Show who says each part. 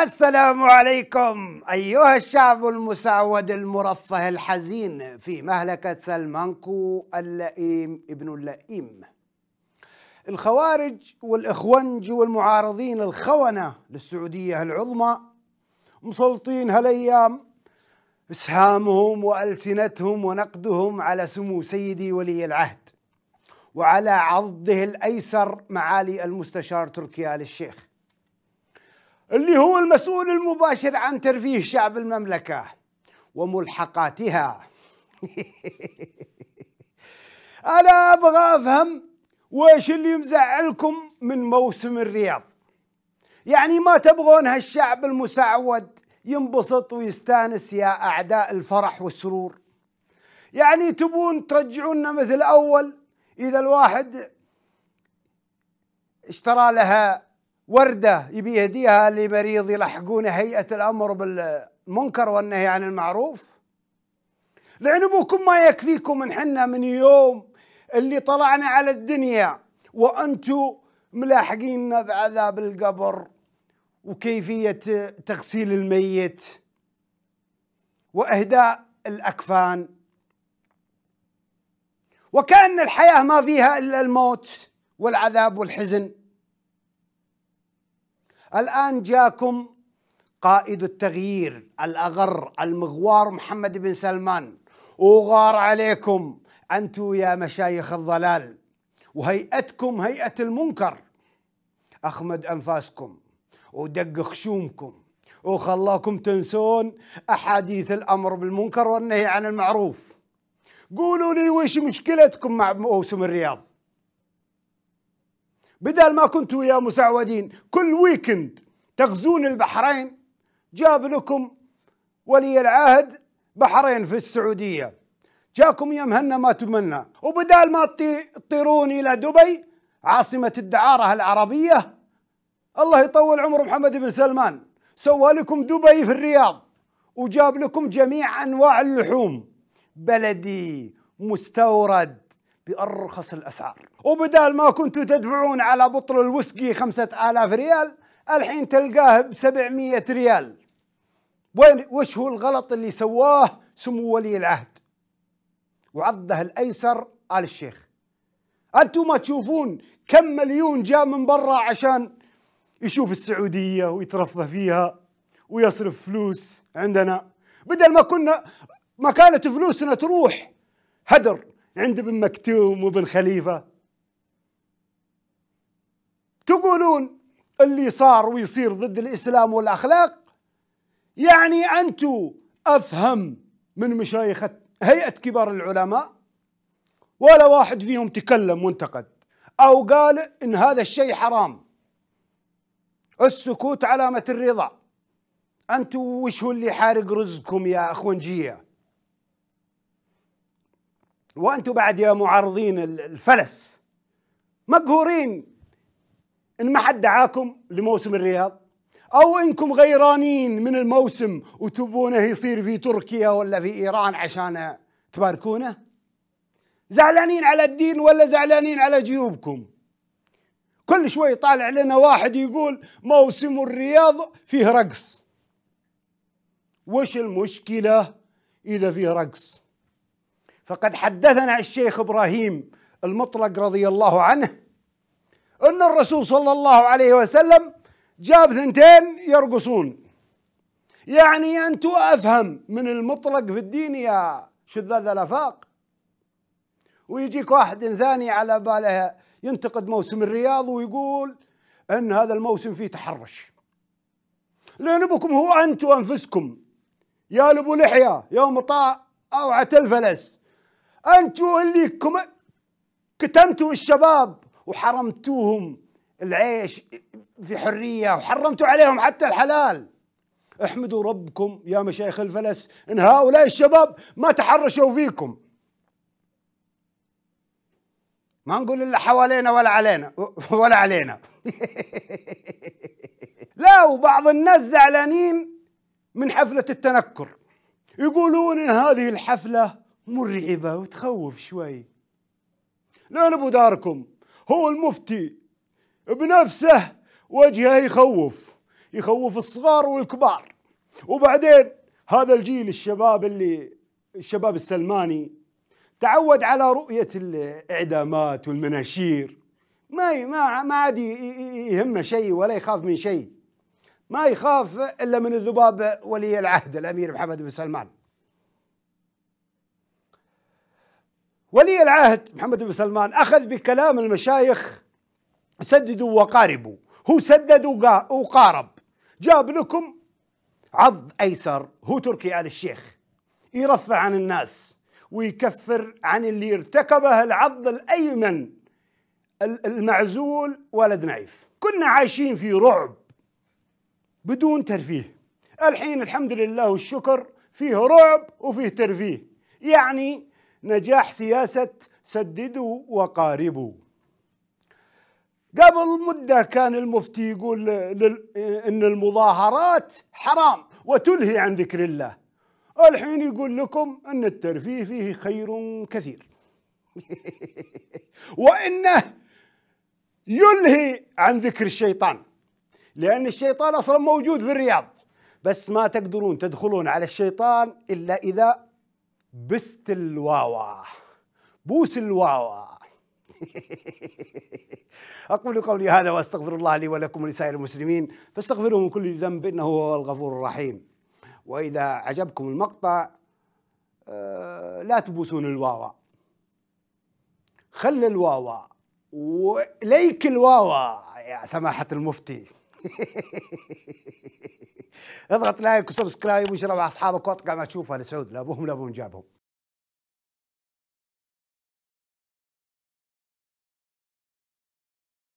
Speaker 1: السلام عليكم أيها الشعب المسعود المرفه الحزين في مهلكة سلمانكو اللئيم ابن اللئيم الخوارج والإخوانج والمعارضين الخونة للسعودية العظمى مسلطين هالأيام إسهامهم وألسنتهم ونقدهم على سمو سيدي ولي العهد وعلى عضده الأيسر معالي المستشار تركيا للشيخ اللي هو المسؤول المباشر عن ترفيه شعب المملكة وملحقاتها أنا أبغى أفهم وش اللي مزعلكم من موسم الرياض يعني ما تبغون هالشعب المسعود ينبسط ويستانس يا أعداء الفرح والسرور يعني تبون ترجعونا مثل أول إذا الواحد اشترى لها وردة يبي يهديها لمريض يلحقون هيئة الأمر بالمنكر والنهي عن المعروف لأن أبوكم ما يكفيكم من حنا من يوم اللي طلعنا على الدنيا وأنتم ملاحقيننا بعذاب القبر وكيفية تغسيل الميت وإهداء الأكفان وكأن الحياة ما فيها إلا الموت والعذاب والحزن الآن جاكم قائد التغيير الأغر المغوار محمد بن سلمان وغار عليكم أنتم يا مشايخ الضلال وهيئتكم هيئة المنكر أخمد أنفاسكم ودق خشومكم وخلاكم تنسون أحاديث الأمر بالمنكر والنهي عن المعروف قولوا لي وش مشكلتكم مع موسم الرياض بدل ما كنتوا يا مسعودين كل ويكند تغزون البحرين جاب لكم ولي العهد بحرين في السعودية جاكم يا مهنا ما تمنى وبدال ما تطيرون إلى دبي عاصمة الدعارة العربية الله يطول عمر محمد بن سلمان سوى لكم دبي في الرياض وجاب لكم جميع أنواع اللحوم بلدي مستورد بأرخص الأسعار وبدال ما كنتوا تدفعون على بطل الوسكي خمسة آلاف ريال الحين تلقاه بسبعمية ريال وين وش هو الغلط اللي سواه سمو ولي العهد وعضه الأيسر آل الشيخ أنتم ما تشوفون كم مليون جاء من برا عشان يشوف السعودية ويترفه فيها ويصرف فلوس عندنا بدل ما كنا ما كانت فلوسنا تروح هدر عند ابن مكتوم وابن خليفة تقولون اللي صار ويصير ضد الإسلام والأخلاق يعني أنتم أفهم من مشايخ هيئة كبار العلماء ولا واحد فيهم تكلم وانتقد أو قال إن هذا الشيء حرام السكوت علامة الرضا أنتم وش هو اللي حارق رزقكم يا أخوانجية وأنتم بعد يا معارضين الفلس مقهورين إن ما حد دعاكم لموسم الرياض أو إنكم غيرانين من الموسم وتبونه يصير في تركيا ولا في إيران عشان تباركونه زعلانين على الدين ولا زعلانين على جيوبكم كل شوي طالع لنا واحد يقول موسم الرياض فيه رقص وش المشكلة إذا فيه رقص فقد حدثنا الشيخ ابراهيم المطلق رضي الله عنه ان الرسول صلى الله عليه وسلم جاب ثنتين يرقصون يعني أنت افهم من المطلق في الدين يا شذاذ الافاق ويجيك واحد ثاني على باله ينتقد موسم الرياض ويقول ان هذا الموسم فيه تحرش لان بكم هو انتم انفسكم يا لبو لحيه يوم طاع اوعى الفلس انتوا اللي كم كتمتوا الشباب وحرمتوهم العيش في حريه وحرمتوا عليهم حتى الحلال احمدوا ربكم يا مشايخ الفلس ان هؤلاء الشباب ما تحرشوا فيكم ما نقول الا حوالينا ولا علينا ولا علينا لا وبعض الناس زعلانين من حفلة التنكر يقولون إن هذه الحفلة مرعبة وتخوف شوي لا نبو داركم هو المفتي بنفسه وجهه يخوف يخوف الصغار والكبار وبعدين هذا الجيل الشباب اللي الشباب السلماني تعود على رؤية الإعدامات والمناشير ما ما ما عاد يهمه شيء ولا يخاف من شيء ما يخاف إلا من الذباب ولي العهد الأمير محمد بن سلمان ولي العهد محمد بن سلمان أخذ بكلام المشايخ سددوا وقاربوا هو سدد وقارب جاب لكم عض أيسر هو تركي آل الشيخ يرفع عن الناس ويكفر عن اللي ارتكبه العض الأيمن المعزول ولد نعيف كنا عايشين في رعب بدون ترفيه الحين الحمد لله والشكر فيه رعب وفيه ترفيه يعني نجاح سياسة سددوا وقاربوا قبل مدة كان المفتي يقول إن المظاهرات حرام وتلهي عن ذكر الله الحين يقول لكم أن الترفيه فيه خير كثير وإنه يلهي عن ذكر الشيطان لأن الشيطان أصلا موجود في الرياض بس ما تقدرون تدخلون على الشيطان إلا إذا بست الواوا بوس الواوا أقول قولي هذا وأستغفر الله لي ولكم ولسائر المسلمين فاستغفروه من كل ذنب إنه هو الغفور الرحيم وإذا عجبكم المقطع آه، لا تبوسون الواوا خل الواوا وليك الواوا يا سماحة المفتي اضغط لايك وسبسكرايب وشرب مع اصحابك واطلع ما تشوفها لسعود لا ابوهم ابوهم جابهم